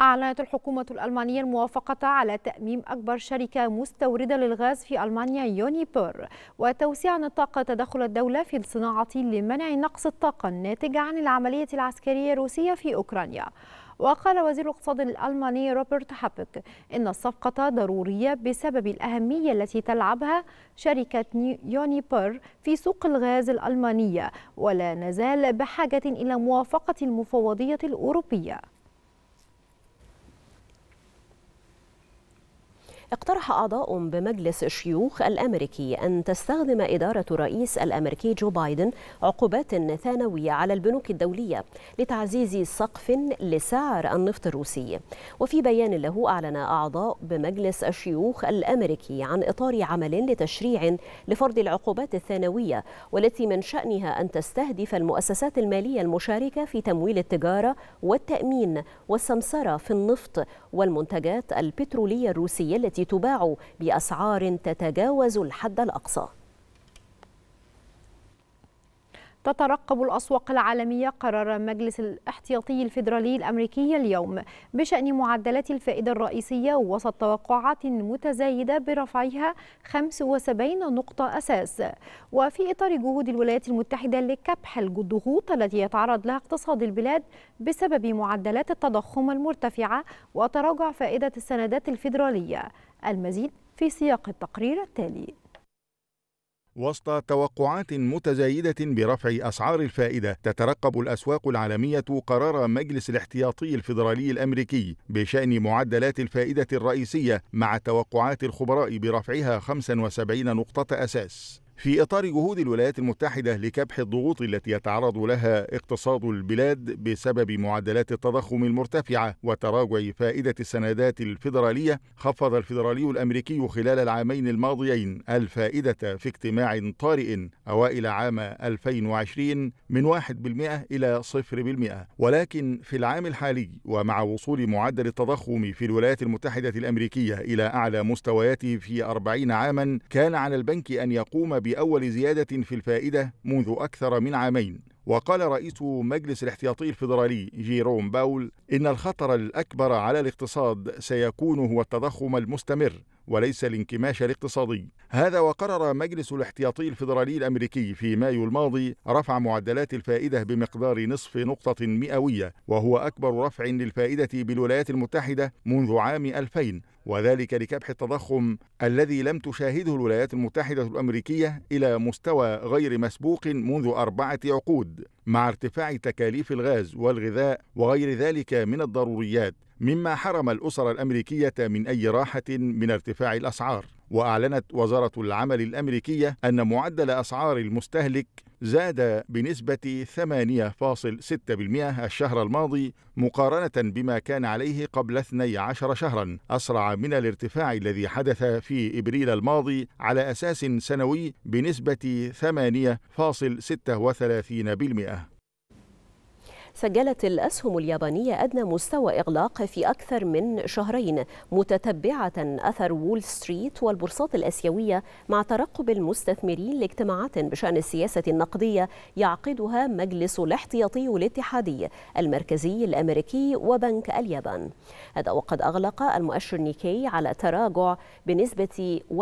أعلنت الحكومة الألمانية الموافقة على تأميم أكبر شركة مستوردة للغاز في ألمانيا يونيبر وتوسيع نطاق تدخل الدولة في الصناعة لمنع نقص الطاقة الناتج عن العملية العسكرية الروسية في أوكرانيا وقال وزير الاقتصاد الألماني روبرت هابك إن الصفقة ضرورية بسبب الأهمية التي تلعبها شركة يونيبر في سوق الغاز الألمانية ولا نزال بحاجة إلى موافقة المفوضية الأوروبية اقترح أعضاء بمجلس الشيوخ الأمريكي أن تستخدم إدارة الرئيس الأمريكي جو بايدن عقوبات ثانوية على البنوك الدولية لتعزيز سقف لسعر النفط الروسي وفي بيان له أعلن أعضاء بمجلس الشيوخ الأمريكي عن إطار عمل لتشريع لفرض العقوبات الثانوية والتي من شأنها أن تستهدف المؤسسات المالية المشاركة في تمويل التجارة والتأمين والسمسرة في النفط والمنتجات البترولية الروسية التي التي تباع بأسعار تتجاوز الحد الأقصى تترقب الأسواق العالمية قرار مجلس الاحتياطي الفيدرالي الأمريكي اليوم بشأن معدلات الفائدة الرئيسية وسط توقعات متزايدة برفعها 75 نقطة أساس وفي إطار جهود الولايات المتحدة لكبح الضغوط التي يتعرض لها اقتصاد البلاد بسبب معدلات التضخم المرتفعة وتراجع فائدة السندات الفيدرالية المزيد في سياق التقرير التالي وسط توقعات متزايدة برفع أسعار الفائدة تترقب الأسواق العالمية قرار مجلس الاحتياطي الفيدرالي الأمريكي بشأن معدلات الفائدة الرئيسية مع توقعات الخبراء برفعها 75 نقطة أساس في إطار جهود الولايات المتحدة لكبح الضغوط التي يتعرض لها اقتصاد البلاد بسبب معدلات التضخم المرتفعة وتراجع فائدة السندات الفيدرالية، خفض الفيدرالي الأمريكي خلال العامين الماضيين الفائدة في اجتماع طارئ أوائل عام 2020 من 1% إلى 0%، ولكن في العام الحالي ومع وصول معدل التضخم في الولايات المتحدة الأمريكية إلى أعلى مستوياته في 40 عامًا، كان على البنك أن يقوم بأول زيادة في الفائدة منذ أكثر من عامين وقال رئيس مجلس الاحتياطي الفيدرالي جيروم باول إن الخطر الأكبر على الاقتصاد سيكون هو التضخم المستمر وليس الانكماش الاقتصادي هذا وقرر مجلس الاحتياطي الفيدرالي الامريكي في مايو الماضي رفع معدلات الفائده بمقدار نصف نقطه مئويه وهو اكبر رفع للفائده بالولايات المتحده منذ عام 2000 وذلك لكبح التضخم الذي لم تشاهده الولايات المتحدة الأمريكية إلى مستوى غير مسبوق منذ أربعة عقود مع ارتفاع تكاليف الغاز والغذاء وغير ذلك من الضروريات مما حرم الأسر الأمريكية من أي راحة من ارتفاع الأسعار وأعلنت وزارة العمل الأمريكية أن معدل أسعار المستهلك زاد بنسبة 8.6% الشهر الماضي مقارنة بما كان عليه قبل 12 شهرا أسرع من الارتفاع الذي حدث في إبريل الماضي على أساس سنوي بنسبة 8.36% سجلت الأسهم اليابانية أدنى مستوى إغلاق في أكثر من شهرين متتبعة أثر وول ستريت والبورصات الأسيوية مع ترقب المستثمرين لاجتماعات بشأن السياسة النقدية يعقدها مجلس الاحتياطي الاتحادي المركزي الأمريكي وبنك اليابان هذا وقد أغلق المؤشر نيكي على تراجع بنسبة 1.36%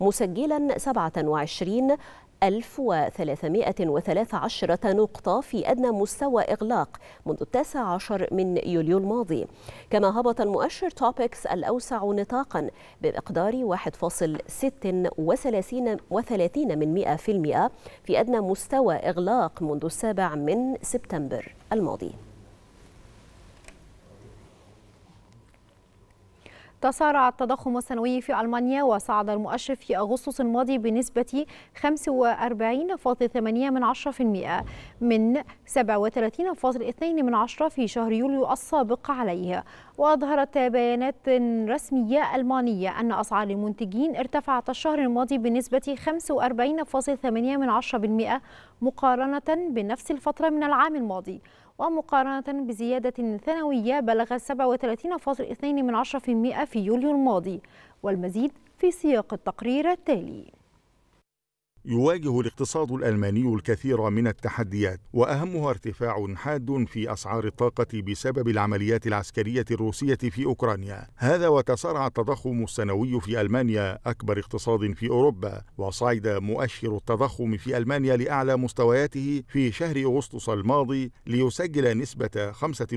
مسجلا 27 1313 نقطة في أدنى مستوى إغلاق منذ 19 من يوليو الماضي كما هبط المؤشر توبكس الأوسع نطاقا بمقدار 1.36 من 100% في أدنى مستوى إغلاق منذ السابع من سبتمبر الماضي تسارع التضخم السنوي في ألمانيا وصعد المؤشر في أغسطس الماضي بنسبة 45.8% من 37.2% في شهر يوليو السابق عليه وأظهرت بيانات رسمية ألمانية أن أسعار المنتجين ارتفعت الشهر الماضي بنسبة 45.8% مقارنة بنفس الفترة من العام الماضي ومقارنة بزيادة ثانوية بلغ 37.2% في يوليو الماضي والمزيد في سياق التقرير التالي يواجه الاقتصاد الألماني الكثير من التحديات وأهمها ارتفاع حاد في أسعار الطاقة بسبب العمليات العسكرية الروسية في أوكرانيا هذا وتسارع التضخم السنوي في ألمانيا أكبر اقتصاد في أوروبا وصعد مؤشر التضخم في ألمانيا لأعلى مستوياته في شهر أغسطس الماضي ليسجل نسبة 45.8%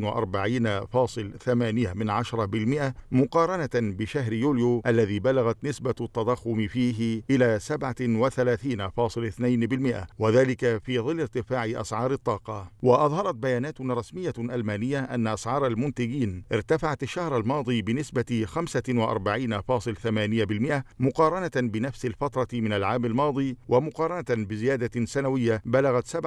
من مقارنة بشهر يوليو الذي بلغت نسبة التضخم فيه إلى 37 30.2% وذلك في ظل ارتفاع أسعار الطاقة وأظهرت بيانات رسمية ألمانية أن أسعار المنتجين ارتفعت الشهر الماضي بنسبة 45.8% مقارنة بنفس الفترة من العام الماضي ومقارنة بزيادة سنوية بلغت 37.2%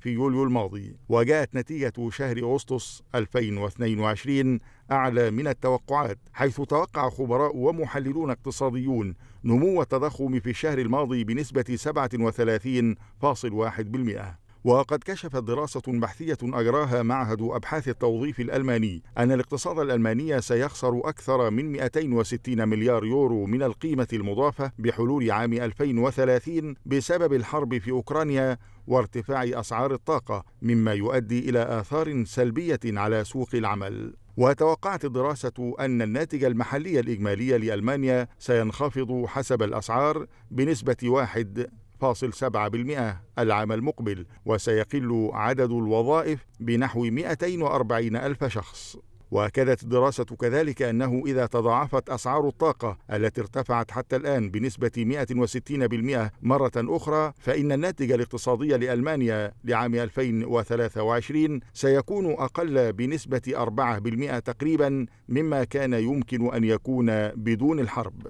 في يوليو الماضي وجاءت نتيجة شهر أغسطس 2022 أعلى من التوقعات حيث توقع خبراء ومحللون اقتصاديون نمو التضخم في الشهر الماضي بنسبة 37.1% وقد كشفت دراسة بحثية أجراها معهد أبحاث التوظيف الألماني أن الاقتصاد الألماني سيخسر أكثر من 260 مليار يورو من القيمة المضافة بحلول عام 2030 بسبب الحرب في أوكرانيا وارتفاع أسعار الطاقة مما يؤدي إلى آثار سلبية على سوق العمل وتوقعت الدراسة أن الناتج المحلي الإجمالي لألمانيا سينخفض حسب الأسعار بنسبة 1.7% العام المقبل وسيقل عدد الوظائف بنحو 240 ألف شخص وأكدت الدراسة كذلك أنه إذا تضاعفت أسعار الطاقة التي ارتفعت حتى الآن بنسبة 160% مرة أخرى فإن الناتج الاقتصادي لألمانيا لعام 2023 سيكون أقل بنسبة 4% تقريبا مما كان يمكن أن يكون بدون الحرب